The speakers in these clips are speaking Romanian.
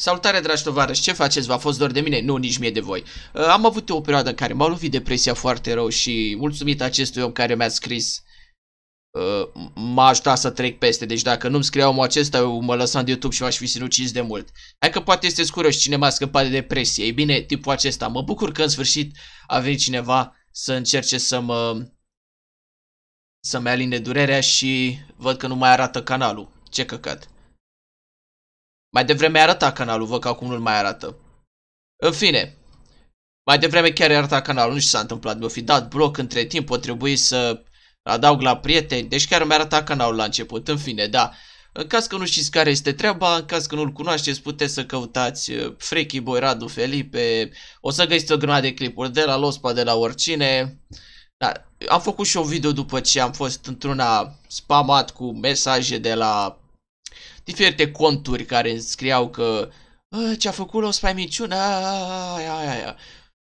Salutare dragi tovarăși, ce faceți? V-a fost doar de mine? Nu, nici mie de voi. Uh, am avut o perioadă în care m-a lovit depresia foarte rău și mulțumit acestui om care mi-a scris uh, m-a ajutat să trec peste. Deci dacă nu-mi scria omul acesta, eu mă lăsam de YouTube și m-aș fi sinucis de mult. Hai că poate este și cine m-a scăpat de depresie. Ei bine, tipul acesta. Mă bucur că în sfârșit a venit cineva să încerce să mă... să-mi aline durerea și văd că nu mai arată canalul. Ce căcat. Mai devreme arăta canalul, văd că acum nu-l mai arată. În fine, mai devreme chiar arăta canalul, nu știu ce s-a întâmplat, mi-o fi dat bloc între timp, o trebuie să adaug la prieteni, deci chiar mi-a arătat canalul la început, în fine, da. În caz că nu știți care este treaba, în caz că nu-l cunoașteți, puteți să căutați uh, Freaky Boy, Radu, Felipe, o să găsiți o grămadă de clipuri de la Lospa, de la oricine. Da, am făcut și un video după ce am fost într-una spamat cu mesaje de la diferite conturi care scriau că ă, ce-a făcut o spaimiciună, aia, aia, aia.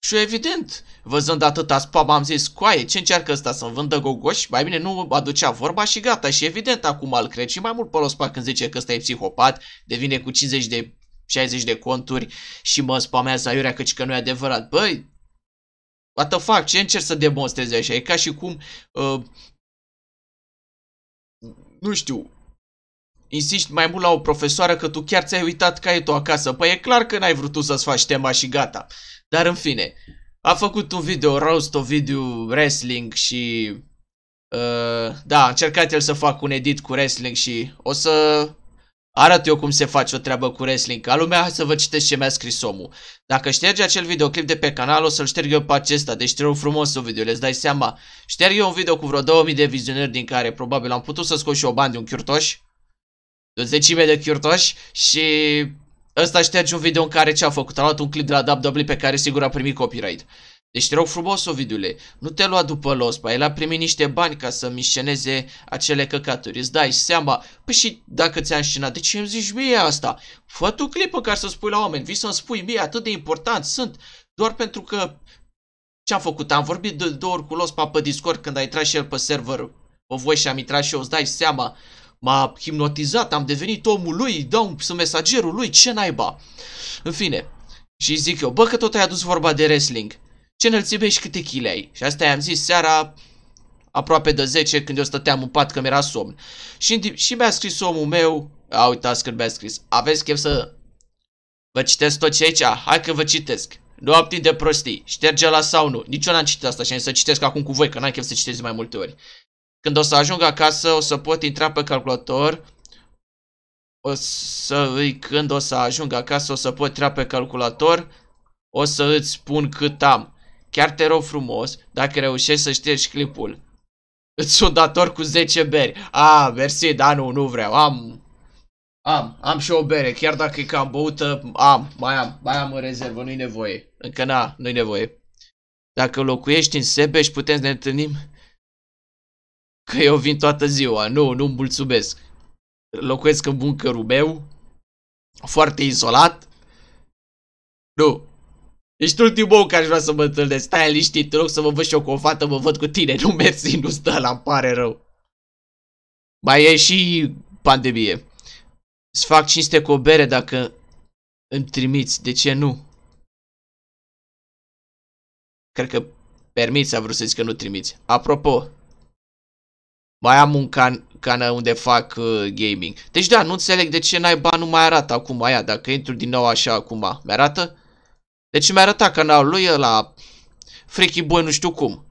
Și evident, văzând atâta spam, am zis, coaie, ce încearcă ăsta să-mi vândă gogoși? Mai bine nu aducea vorba și gata. Și evident, acum îl cred și mai mult pe Lospa când zice că ăsta e psihopat, devine cu 50 de 60 de conturi și mă spamează aiurea căci că nu e adevărat. Băi, what the fuck, ce încerc să demonstrezi așa? E ca și cum, uh, nu știu, insiști mai mult la o profesoară că tu chiar ți-ai uitat caietul acasă. Păi e clar că n-ai vrut tu să-ți faci tema și gata. Dar în fine, a făcut un video roast, un video wrestling și... Uh, da, a încercat el să fac un edit cu wrestling și o să arăt eu cum se face o treabă cu wrestling. Ca lumea, hai să vă citesc ce mi-a scris omul. Dacă ștergi acel videoclip de pe canal, o să-l șterg eu pe acesta, deci trebuie frumos un video, le dai seama. Șterg eu un video cu vreo 2000 de vizionări din care probabil am putut să scot și o bani de un chiurtoș zecime de chiurtoși și ăsta șterge un video în care ce a făcut? A luat un clip de la WWE pe care sigur a primit copyright. Deci te rog frumos, ovidule, nu te lua după Lospa, el a primit niște bani ca să mișeneze acele căcaturi, îți dai seama? Păi și dacă ți a înșinat, de ce îmi zici mie asta? Fă tu clipă care să spui la oameni, vii să-mi spui mie, atât de important sunt, doar pentru că ce-am făcut? Am vorbit de două ori cu Lospa pe Discord când a intrat și el pe server, o voi și am intrat și eu, îți dai seama? m-a hipnotizat, am devenit omul lui, dau mesagerul lui, ce naiba. În fine, și zic eu, bă că tot ai adus vorba de wrestling, ce înălțime și câte chile ai? Și asta i-am zis seara aproape de 10 când eu stăteam în pat că mi-era somn. Și, și mi-a scris omul meu, a uitați când mi-a scris, aveți chef să vă citesc tot ce aici? Hai că vă citesc. Nu am timp de prostii, șterge la sau nu. Nici eu n-am citit asta și am să citesc acum cu voi, că n-am chef să citesc mai multe ori. Când o să ajung acasă, o să pot intra pe calculator. O să îi, când o să ajung acasă, o să pot intra pe calculator. O să îți spun cât am. Chiar te rog frumos, dacă reușești să ștergi clipul. Îți sunt dator cu 10 beri. A, mersi, da, nu, nu vreau. Am, am, am și o bere. Chiar dacă e cam băută, am, mai am, mai am în rezervă, nu-i nevoie. Încă n-a, nu-i nevoie. Dacă locuiești în Sebeș, putem să ne întâlnim că eu vin toată ziua, nu, nu-mi mulțumesc. Locuiesc în buncărul meu, foarte izolat. Nu. Ești ultimul care aș vrea să mă întâlnesc. Stai liniștit, te rog să mă văd și eu cu o fată, mă văd cu tine. Nu mersi, nu stă la pare rău. Mai e și pandemie. Îți fac cinste cu o bere dacă îmi trimiți, de ce nu? Cred că permiți a vrut să zic că nu trimiți. Apropo, mai am un can canal unde fac uh, gaming. Deci da, nu înțeleg de ce naiba nu mai arată acum aia, dacă intru din nou așa acum. Mi-arată? Deci mi-arăta canalul lui la Freaky Boy nu știu cum.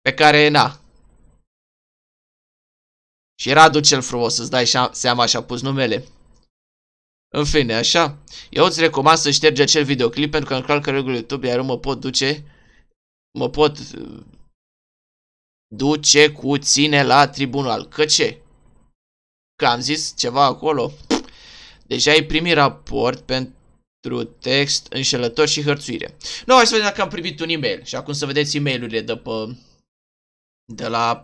Pe care, na. Și Radu cel frumos, să dai seama așa pus numele. În fine, așa. Eu îți recomand să ștergi acel videoclip pentru că în că regulile YouTube, iar eu mă pot duce, mă pot uh, duce cu ține la tribunal. Că ce? Că am zis ceva acolo? Deja ai primit raport pentru text înșelător și hărțuire. Nu, hai să vedem dacă am primit un e-mail. Și acum să vedeți e-mailurile de, pe, de la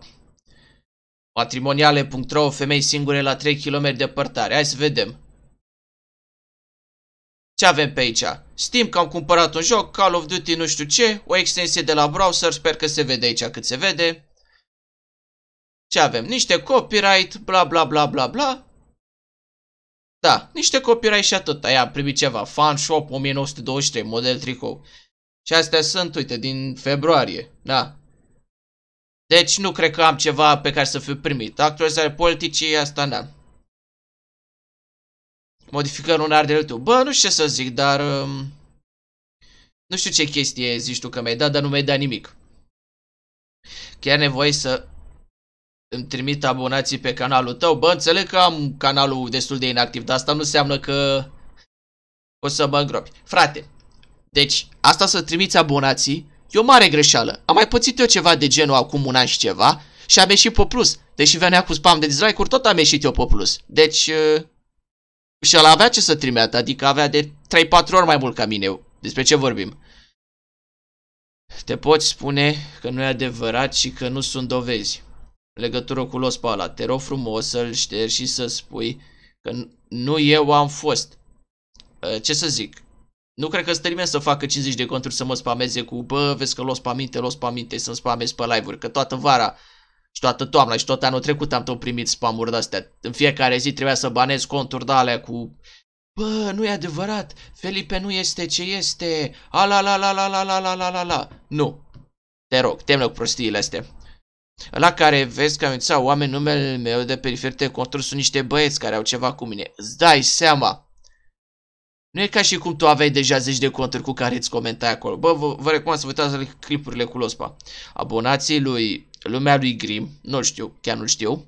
matrimoniale.ro, femei singure la 3 km departare. Hai să vedem. Ce avem pe aici? Steam că am cumpărat un joc, Call of Duty nu știu ce, o extensie de la browser, sper că se vede aici cât se vede. Ce avem? Niște copyright, bla bla bla bla bla. Da, niște copyright și atât. Aia a primit ceva. Fan Shop 1923, model tricou. Și astea sunt, uite, din februarie. Da. Deci nu cred că am ceva pe care să fiu primit. Actualizare politicii, asta da. Modificări lunar de YouTube. Bă, nu știu ce să zic, dar... Um, nu știu ce chestie zici tu că mi-ai dat, dar nu mi-ai dat nimic. Chiar nevoie să îmi trimit abonații pe canalul tău. Bă, înțeleg că am canalul destul de inactiv, dar asta nu înseamnă că o să mă îngropi. Frate, deci asta să trimiți abonații e o mare greșeală. Am mai pățit eu ceva de genul acum un an și ceva și am ieșit pe plus. Deși venea cu spam de dislike-uri, tot am ieșit eu pe plus. Deci, uh, și ăla avea ce să trimeată, adică avea de 3-4 ori mai mult ca mine. Despre ce vorbim? Te poți spune că nu e adevărat și că nu sunt dovezi legătură cu lospa ăla. Te rog frumos să-l ștergi și să spui că nu eu am fost. Ă, ce să zic? Nu cred că nimeni să facă 50 de conturi să mă spameze cu bă, vezi că los aminte, los aminte, să-mi spamez pe live-uri, că toată vara și toată toamna și tot anul trecut am tot primit spamuri de-astea. În fiecare zi trebuia să banez conturi de alea cu Bă, nu e adevărat, Felipe nu este ce este, Ala, la la la la la la la la la la. Nu. Te rog, temne cu prostiile astea. La care vezi că am uitat oameni numele meu de periferic control sunt niște băieți care au ceva cu mine. Îți dai seama. Nu e ca și cum tu aveai deja zeci de conturi cu care îți comentai acolo. Bă, vă, vă recomand să vă uitați la clipurile cu Lospa. Abonații lui, lumea lui Grim, nu știu, chiar nu știu,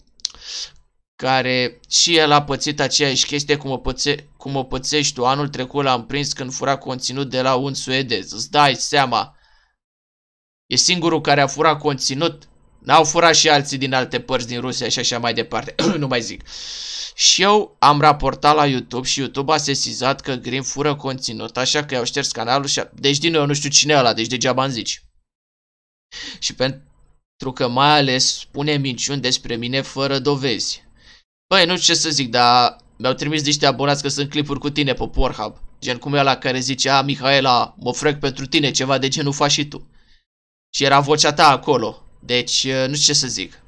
care și el a pățit aceeași chestie cum o, pățe, cum o pățești tu. Anul trecut l-am prins când fura conținut de la un suedez. Îți dai seama. E singurul care a furat conținut N-au furat și alții din alte părți din Rusia și așa mai departe. nu mai zic. Și eu am raportat la YouTube și YouTube a sesizat că Green fură conținut, așa că i-au șters canalul și... A... Deci din nou, eu nu știu cine e ăla, deci degeaba îmi zici. Și pentru că mai ales spune minciuni despre mine fără dovezi. Băi, nu știu ce să zic, dar mi-au trimis niște abonați că sunt clipuri cu tine pe Pornhub. Gen cum e la care zice, a, Mihaela, mă frec pentru tine, ceva de genul faci și tu. Și era vocea ta acolo. Deci, uh, nu știu ce să zic.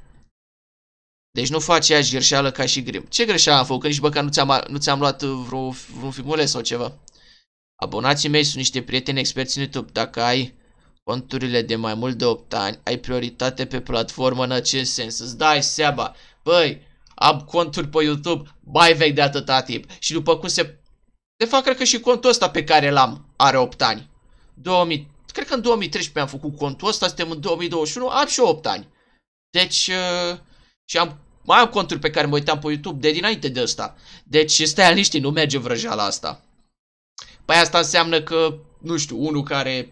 Deci nu faci aceeași greșeală ca și Grim. Ce greșeală am făcut? Că nici băcar nu ți-am, ți luat uh, vreo, vreun filmule sau ceva. Abonații mei sunt niște prieteni experți în YouTube. Dacă ai conturile de mai mult de 8 ani, ai prioritate pe platformă în acest sens. Îți dai seaba. Băi, am conturi pe YouTube mai vechi de atâta timp. Și după cum se... De fapt, cred că și contul ăsta pe care l-am are 8 ani. 2000... Cred că în 2013 am făcut contul ăsta, suntem în 2021, am și 8 ani. Deci, uh, și am, mai am conturi pe care mă uitam pe YouTube de dinainte de ăsta. Deci, stai liniștit, nu merge vrăjeala asta. Păi asta înseamnă că, nu știu, unul care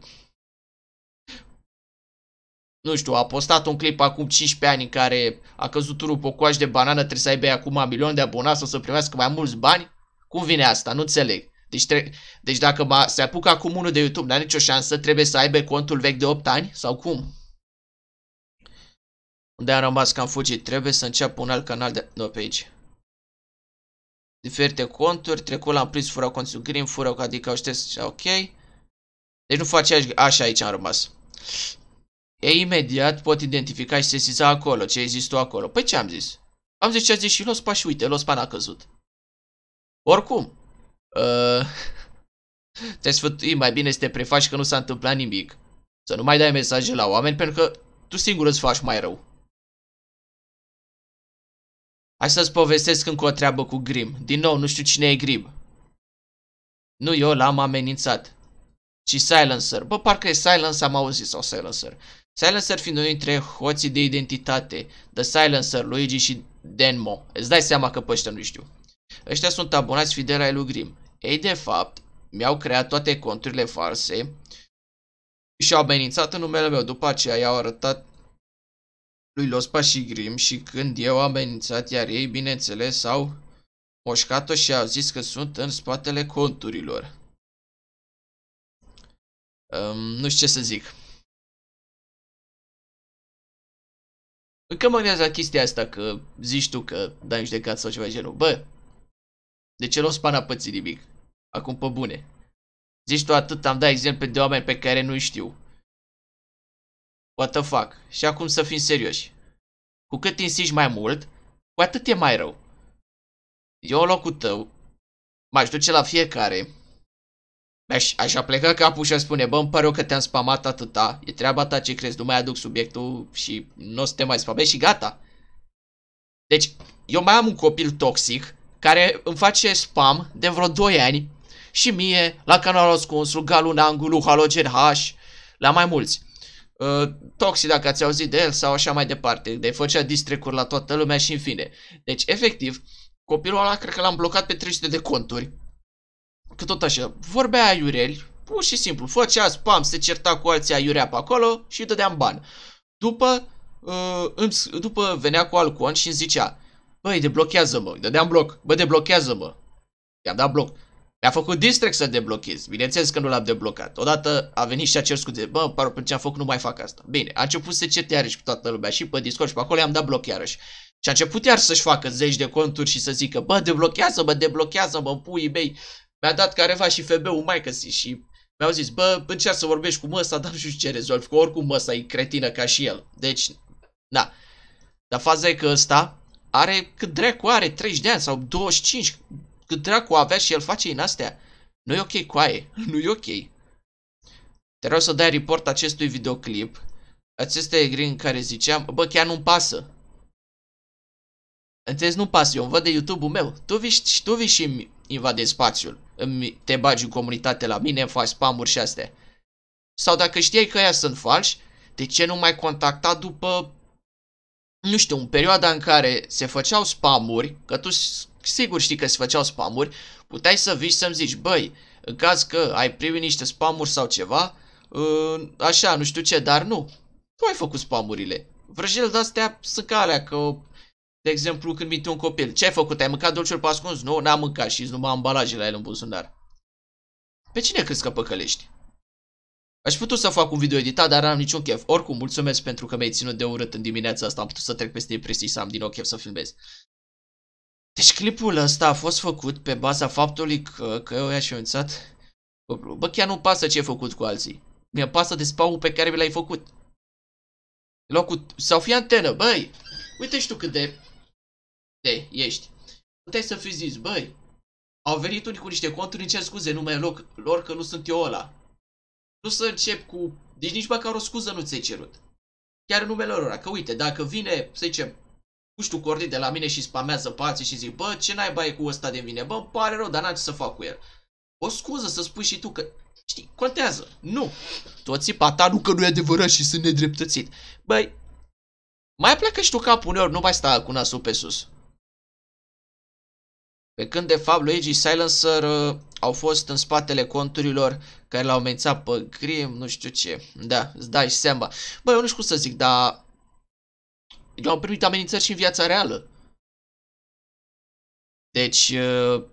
nu știu, a postat un clip acum 15 ani în care a căzut unul pe coaș de banană, trebuie să aibă acum un milion de abonați să primească mai mulți bani? Cum vine asta? Nu înțeleg. Deci, tre- deci dacă se apucă acum unul de YouTube, n-are nicio șansă, trebuie să aibă contul vechi de 8 ani sau cum? Unde am rămas că am fugit? Trebuie să înceapă un alt canal de... Nu, pe aici. Diferite conturi, trecut l-am prins, fură conținut green, fură, adică au știți, ok. Deci nu face așa, așa aici am rămas. E imediat pot identifica și sesiza acolo, ce ai tu acolo. Păi ce am zis? Am zis ce a zis și Lospa și uite, Lospa n-a căzut. Oricum, Uh, te sfătui, mai bine să te prefaci că nu s-a întâmplat nimic. Să nu mai dai mesaje la oameni pentru că tu singur îți faci mai rău. Hai să-ți povestesc încă o treabă cu Grim. Din nou, nu știu cine e Grim. Nu eu l-am amenințat. Ci Silencer. Bă, parcă e Silence, am auzit, sau Silencer. Silencer fiind unul dintre hoții de identitate, The Silencer, Luigi și Denmo. Îți dai seama că pe ăștia nu știu. Ăștia sunt abonați fideli ai lui Grim. Ei, de fapt, mi-au creat toate conturile false și au amenințat în numele meu. După aceea i-au arătat lui Lospa și Grim și când eu am amenințat, iar ei, bineînțeles, au moșcat-o și au zis că sunt în spatele conturilor. Um, nu știu ce să zic. Încă mă gândesc la chestia asta că zici tu că dai judecat sau ceva genul. Bă, de ce Lospa n-a pățit nimic? Acum pe bune. Zici tu atât, am dat exemple de oameni pe care nu-i știu. What the fuck? Și acum să fim serioși. Cu cât insiști mai mult, cu atât e mai rău. Eu în locul tău m-aș duce la fiecare, aș aș pleca capul și-aș spune, bă, îmi pare că te-am spamat atâta, e treaba ta ce crezi, nu mai aduc subiectul și nu o să te mai spamezi și gata. Deci, eu mai am un copil toxic care îmi face spam de vreo 2 ani și mie, la canalul ascunsul, Galun Angulu, Halogen H, la mai mulți. Uh, Toxi, dacă ați auzit de el sau așa mai departe, de făcea distrecuri la toată lumea și în fine. Deci, efectiv, copilul ăla cred că l-am blocat pe 300 de conturi. Că tot așa, vorbea Iurel pur și simplu, făcea spam, se certa cu alții aiurea pe acolo și îi dădeam bani. După, uh, îmi, după venea cu alt cont și îmi zicea, băi, deblochează-mă, îi dădeam bloc, bă, deblochează-mă. I-am dat bloc. Mi-a făcut distract să deblochez. Bineînțeles că nu l-am deblocat. Odată a venit și a cer scuze. Bă, par că ce am făcut nu mai fac asta. Bine, a început să certe iarăși cu toată lumea și pe Discord și pe acolo i-am dat bloc iarăși. Și a început iar să-și facă zeci de conturi și să zică, bă, deblochează-mă, deblochează-mă, pui mei. Mi-a dat careva și FB-ul căsi și mi-au zis, bă, încerc să vorbești cu măsa, dar nu știu ce rezolv, că oricum măsa e cretină ca și el. Deci, da. Dar faza e că ăsta are, cât dracu are, 30 de ani sau 25, cât dracu avea și el face în astea. Nu-i ok, coaie, nu-i ok. Te rog să dai report acestui videoclip. Acesta e green care ziceam, bă, chiar nu-mi pasă. Înțelegi, nu pasă, eu îmi văd de YouTube-ul meu. Tu vii, și tu vii și îmi spațiul. Îmi, te bagi în comunitate la mine, îmi faci spamuri și astea. Sau dacă știai că aia sunt falși, de ce nu mai contacta după, nu știu, în perioada în care se făceau spamuri, că tu sigur știi că se făceau spamuri, puteai să vii să-mi zici, băi, în caz că ai primit niște spamuri sau ceva, uh, așa, nu știu ce, dar nu. Tu ai făcut spamurile. Vrăjele de-astea sunt ca alea, că, de exemplu, când minte un copil, ce ai făcut? Ai mâncat dulciuri pe ascuns? Nu, n-am mâncat și nu m-am ambalaje la el în buzunar. Pe cine crezi că păcălești? Aș putut să fac un video editat, dar n-am niciun chef. Oricum, mulțumesc pentru că mi-ai ținut de urât în dimineața asta. Am putut să trec peste impresii să am din nou chef să filmez. Deci clipul ăsta a fost făcut pe baza faptului că, că eu i-aș înțat. Bă, chiar nu pasă ce ai făcut cu alții. Mi-a pasă de spaul pe care mi l-ai făcut. Locul... Sau fi antenă, băi! Uite și tu cât de... De, ești. Puteai să fi zis, băi, au venit unii cu niște conturi, îmi cer scuze mai loc, lor că nu sunt eu ăla. Nu să încep cu... Deci nici măcar o scuză nu ți-ai cerut. Chiar numele lor, că uite, dacă vine, să zicem, nu știu, Cordi de la mine și spamează pații și zic, bă, ce naiba e cu ăsta de vine? Bă, îmi pare rău, dar n-am ce să fac cu el. O scuză să spui și tu că, știi, contează. Nu. Toți pata nu că nu e adevărat și sunt nedreptățit. Băi, mai pleacă și tu capul uneori, nu mai sta cu nasul pe sus. Pe când, de fapt, Luigi Silencer uh, au fost în spatele conturilor care l-au mențat pe Grim, nu știu ce. Da, îți dai seama. Băi, eu nu știu cum să zic, dar eu am primit amenințări și în viața reală. Deci, uh,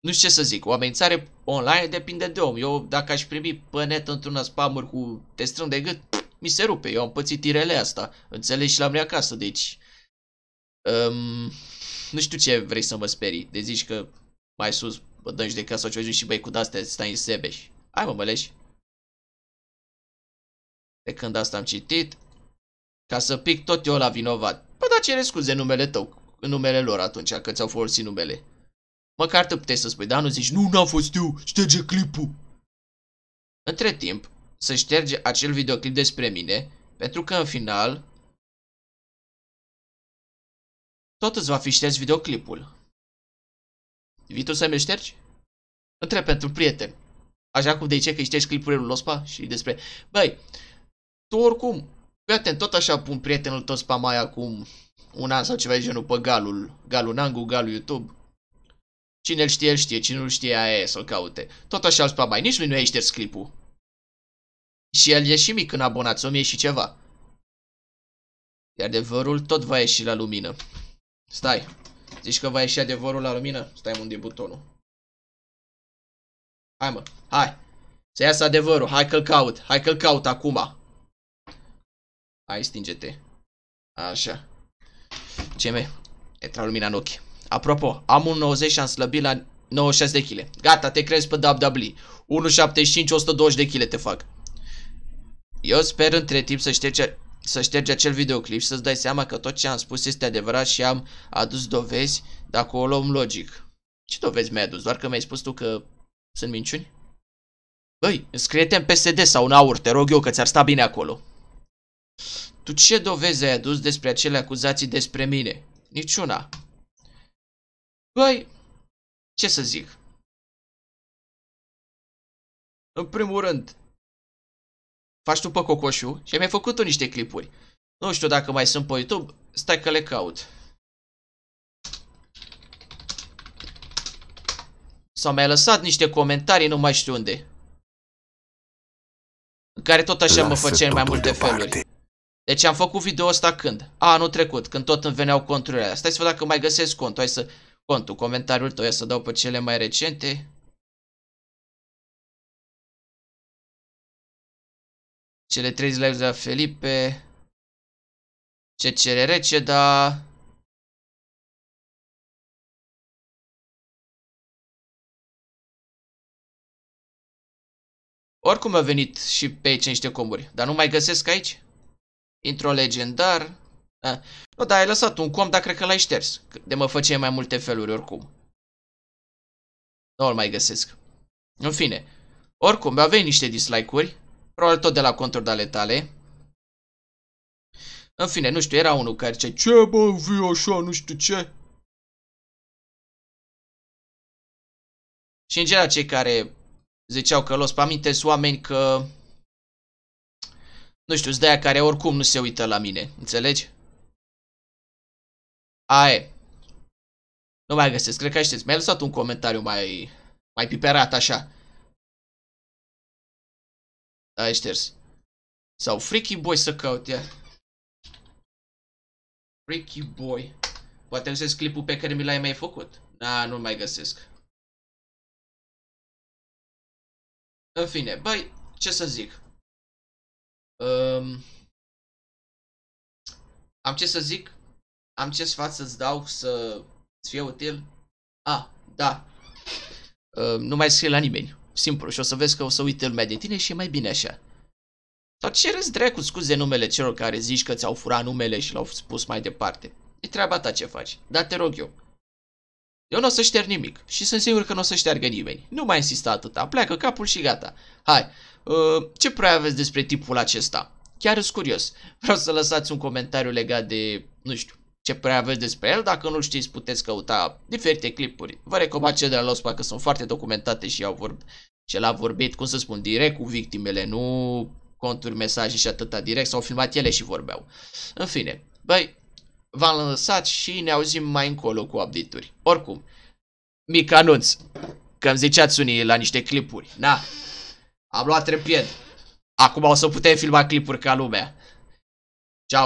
nu știu ce să zic, o amenințare online depinde de om. Eu dacă aș primi pe net într-una spam cu te strâng de gât, mi se rupe. Eu am pățit irele asta, înțelegi și la mine acasă, deci... Um, nu știu ce vrei să mă sperii, de zici că mai sus mă dă de casă sau ce și băi cu astea stai în sebeș. Hai mă măleși. De când asta am citit, ca să pic tot eu la vinovat. Bă, da, cere scuze numele tău, numele lor atunci, că ți-au folosit numele. Măcar te puteai să spui, da, nu zici, nu, n-am fost eu, șterge clipul. Între timp, să șterge acel videoclip despre mine, pentru că în final tot îți va fi șters videoclipul. Vii tu să-mi ștergi? Întreb pentru prieten. Așa cum de ce că ștergi clipul lui Lospa și despre... Băi, tu oricum Fii atent, tot așa pun prietenul tău spamai acum un an sau ceva de genul pe galul, galul Nangu, galul YouTube. Cine îl știe, el știe, cine nu știe, aia e să-l caute. Tot așa îl spamai, nici lui nu ești șters clipul. Și el e și mic în abonați, 1000 și ceva. Iar adevărul tot va ieși la lumină. Stai, zici că va ieși adevărul la lumină? Stai unde e butonul. Hai mă, hai. Să iasă adevărul, hai că-l caut, hai că-l caut acum. Hai, stinge-te. Așa. CM, intra lumina în ochi. Apropo, am un 90 și am slăbit la 96 de kg. Gata, te crezi pe WWE. 1,75, 120 de kg te fac. Eu sper între timp să șterge, să șterge acel videoclip și să-ți dai seama că tot ce am spus este adevărat și am adus dovezi dacă o luăm logic. Ce dovezi mi-ai adus? Doar că mi-ai spus tu că sunt minciuni? Băi, scrie te în PSD sau în aur, te rog eu că ți-ar sta bine acolo. Tu ce dovezi ai adus despre acele acuzații despre mine? Niciuna. Păi, ce să zic? În primul rând, faci tu pe cocoșu și mi-ai făcut tu niște clipuri. Nu știu dacă mai sunt pe YouTube, stai că le caut. Sau mi-ai lăsat niște comentarii, nu mai știu unde. În care tot așa Lasă mă făceai mai multe de feluri. Deci am făcut video ăsta când? A, nu trecut, când tot îmi veneau conturile astea. Stai să văd dacă mai găsesc contul. Hai să... Contul, comentariul tău, ia să dau pe cele mai recente. Cele 3 live de la Felipe. Ce cere rece, da... Oricum a venit și pe aici niște comburi, dar nu mai găsesc aici? Intro legendar. Da. Nu, dar ai lăsat un com, dar cred că l-ai șters. De mă făceai mai multe feluri oricum. nu îl mai găsesc. În fine. Oricum, aveai niște dislike-uri. Probabil tot de la conturi de ale tale. În fine, nu știu, era unul care ce, Ce bă, vii așa, nu știu ce? Și în general cei care ziceau că l-o spamintesc oameni că nu știu, de aia care oricum nu se uită la mine. Înțelegi? Ai? Nu mai găsesc. Cred că știți. Mi-a lăsat un comentariu mai... Mai piperat, așa. Da, ai șters. Sau Freaky Boy să caut ea. Freaky Boy. Poate găsesc clipul pe care mi l-ai mai făcut. Na, da, nu mai găsesc. În fine, băi, ce să zic. Um, am ce să zic? Am ce sfat să-ți dau să-ți fie util? Ah, da. Um, nu mai scrie la nimeni. Simplu. Și o să vezi că o să uite lumea de tine și e mai bine așa. Sau ce râzi dracu, scuze numele celor care zici că ți-au furat numele și l-au spus mai departe. E treaba ta ce faci. Dar te rog eu. Eu nu o să șterg nimic și sunt sigur că nu o să șteargă nimeni. Nu mai insista atâta. Pleacă capul și gata. Hai, Uh, ce prea aveți despre tipul acesta? Chiar sunt curios. Vreau să lăsați un comentariu legat de, nu știu, ce prea aveți despre el. Dacă nu știți, puteți căuta diferite clipuri. Vă recomand cele de la Lospa, că sunt foarte documentate și au vorb și l a vorbit, cum să spun, direct cu victimele, nu conturi, mesaje și atâta direct, s-au filmat ele și vorbeau. În fine, băi, v-am lăsat și ne auzim mai încolo cu update-uri. Oricum, mic anunț, că îmi ziceați unii la niște clipuri, na? Am luat trepied. Acum o să putem filma clipuri ca lumea.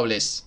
les.